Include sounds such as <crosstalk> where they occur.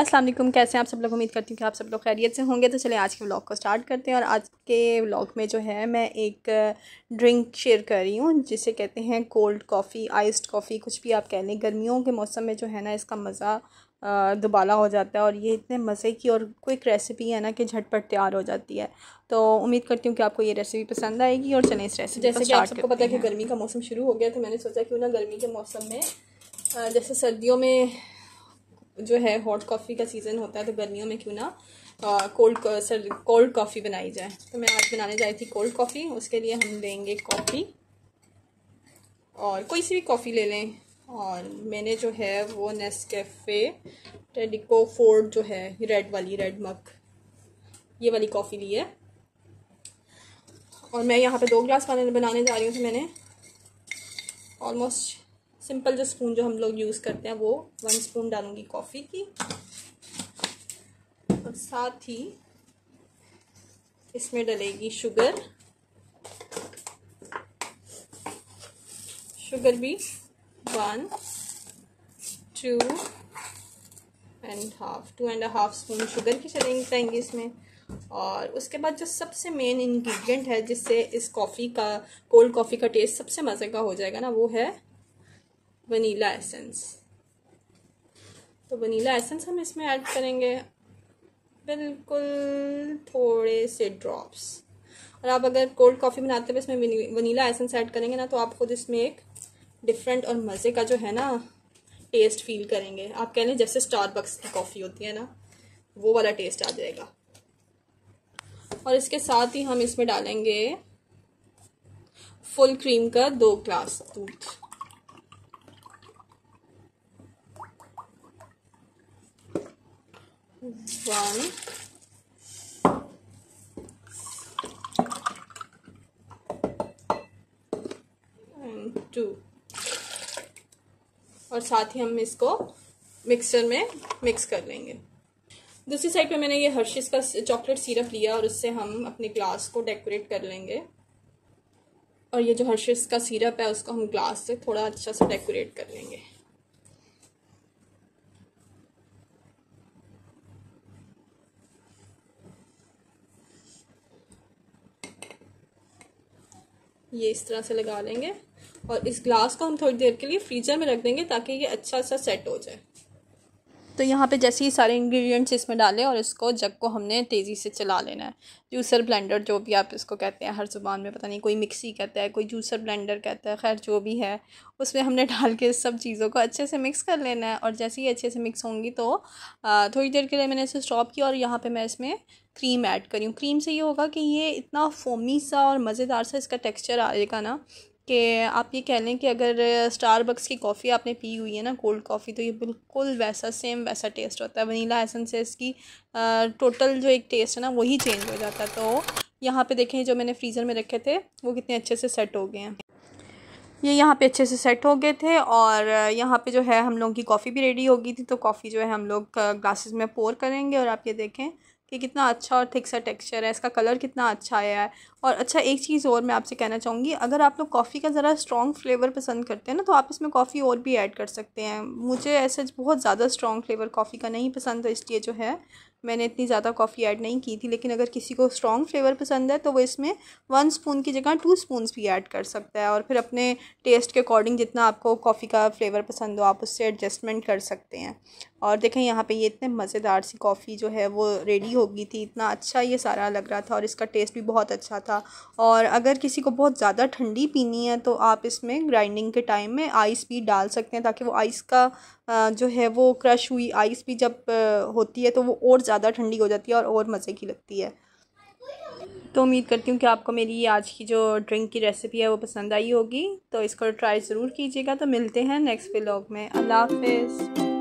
अस्सलाम वालेकुम कैसे हैं आप सब लोग उम्मीद करती हूँ कि आप सब लोग खैरियत से होंगे तो चले आज के व्लॉग को स्टार्ट करते हैं और आज के व्लॉग में जो है मैं एक ड्रिंक शेयर कर रही हूँ जिसे कहते हैं कोल्ड कॉफ़ी आइस्ड कॉफ़ी कुछ भी आप कह लें गर्मियों के मौसम में जो है ना इसका मज़ा दुबाला हो जाता है और ये इतने मज़े की और क्विक रेसिपी है ना कि झटपट तैयार हो जाती है तो उम्मीद करती हूँ कि आपको ये रेसिपी पसंद आएगी और चलें इस रेसिपी जैसे कि आप सबको पता है कि गर्मी का मौसम शुरू हो गया तो मैंने सोचा क्यों ना गर्मी के मौसम में जैसे सर्दियों में जो है हॉट कॉफ़ी का सीज़न होता है तो गर्मियों में क्यों ना कोल्ड सर कोल्ड कॉफ़ी बनाई जाए तो मैं आज बनाने जा रही थी कोल्ड कॉफ़ी उसके लिए हम लेंगे कॉफ़ी और कोई सी भी कॉफ़ी ले लें और मैंने जो है वो नेस्कैफ़े टेडिको फोर्ड जो है रेड वाली रेड मक ये वाली कॉफ़ी ली है और मैं यहाँ पे दो ग्लास पानी बनाने जा रही हूँ तो मैंने ऑलमोस्ट सिंपल जो स्पून जो हम लोग यूज़ करते हैं वो वन स्पून डालूंगी कॉफ़ी की और साथ ही इसमें डलेगी शुगर शुगर भी one two and half two and half spoon sugar की चलेंगे पाएंगे इसमें और उसके बाद जो सबसे मेन इंग्रेडिएंट है जिससे इस कॉफ़ी का कोल्ड कॉफ़ी का टेस्ट सबसे मज़े का हो जाएगा ना वो है वनीला एसेंस तो वनीला एसेंस हम इसमें ऐड करेंगे बिल्कुल थोड़े से ड्रॉप्स और आप अगर कोल्ड कॉफ़ी बनाते हुए तो इसमें वनीला एसेंस ऐड करेंगे ना तो आप खुद इसमें एक डिफरेंट और मज़े का जो है ना टेस्ट फील करेंगे आप कह लें जैसे स्टारबक्स की कॉफ़ी होती है ना वो वाला टेस्ट आ जाएगा और इसके साथ ही हम इसमें डालेंगे फुल क्रीम का दो ग्लास दूध one टू और साथ ही हम इसको मिक्सचर में मिक्स कर लेंगे दूसरी साइड पे मैंने ये हर्शिस का चॉकलेट सिरप लिया और उससे हम अपने ग्लास को डेकोरेट कर लेंगे और ये जो हर्शिस का सिरप है उसको हम ग्लास से थोड़ा अच्छा सा डेकोरेट कर लेंगे ये इस तरह से लगा लेंगे और इस ग्लास को हम थोड़ी देर के लिए फ्रीजर में रख देंगे ताकि ये अच्छा सा सेट हो जाए तो यहाँ पे जैसे ही सारे इंग्रेडिएंट्स इसमें डालें और इसको जग को हमने तेज़ी से चला लेना है जूसर ब्लेंडर जो भी आप इसको कहते हैं हर ज़ुबान में पता नहीं कोई मिक्सी कहता है कोई जूसर ब्लेंडर कहता है खैर जो भी है उसमें हमने <laughs> डाल के सब चीज़ों को अच्छे से मिक्स कर लेना है और जैसे ही अच्छे से मिक्स होंगी तो थोड़ी देर के लिए मैंने इसे स्टॉप किया और यहाँ पर मैं इसमें क्रीम ऐड करी हूँ क्रीम से ये होगा कि ये इतना फोमी सा और मज़ेदार सा इसका टेक्सचर आएगा ना कि आप ये कह लें कि अगर स्टारबक्स की कॉफ़ी आपने पी हुई है ना कोल्ड कॉफ़ी तो ये बिल्कुल वैसा सेम वैसा टेस्ट होता है वनीला एसेंस से इसकी टोटल जो एक टेस्ट है ना वही चेंज हो जाता है तो यहाँ पे देखें जो मैंने फ्रीज़र में रखे थे वो कितने अच्छे से सेट हो गए हैं ये यहाँ पे अच्छे से सेट हो गए थे और यहाँ पे जो है हम लोगों की कॉफ़ी भी रेडी हो गई थी तो कॉफ़ी जो है हम लोग ग्लासेस में पोर करेंगे और आप ये देखें कि कितना अच्छा और थिक सा टेक्सचर है इसका कलर कितना अच्छा आया है और अच्छा एक चीज़ और मैं आपसे कहना चाहूँगी अगर आप लोग कॉफ़ी का ज़रा स्ट्रॉन्ग फ्लेवर पसंद करते हैं ना तो आप इसमें कॉफ़ी और भी ऐड कर सकते हैं मुझे ऐसे बहुत ज़्यादा स्ट्रॉन्ग फ्लेवर कॉफ़ी का नहीं पसंद तो इसलिए जो है मैंने इतनी ज़्यादा कॉफ़ी ऐड नहीं की थी लेकिन अगर किसी को स्ट्रॉन्ग फ्लेवर पसंद है तो वो इसमें वन स्पून की जगह टू स्पून भी ऐड कर सकता है और फिर अपने टेस्ट के अकॉर्डिंग जितना आपको कॉफ़ी का फ्लेवर पसंद हो आप उससे एडजस्टमेंट कर सकते हैं और देखें यहाँ पे ये इतने मज़ेदार सी कॉफ़ी जो है वो रेडी हो गई थी इतना अच्छा ये सारा लग रहा था और इसका टेस्ट भी बहुत अच्छा था और अगर किसी को बहुत ज़्यादा ठंडी पीनी है तो आप इसमें ग्राइंडिंग के टाइम में आइस भी डाल सकते हैं ताकि वो आइस का जो है वो क्रश हुई आइस भी जब होती है तो वो और ज़्यादा ठंडी हो जाती है और और मज़े की लगती है तो उम्मीद करती हूँ कि आपको मेरी आज की जो ड्रिंक की रेसिपी है वो पसंद आई होगी तो इसको ट्राई ज़रूर कीजिएगा तो मिलते हैं नेक्स्ट व्लॉग में अल्लाह हाफिज़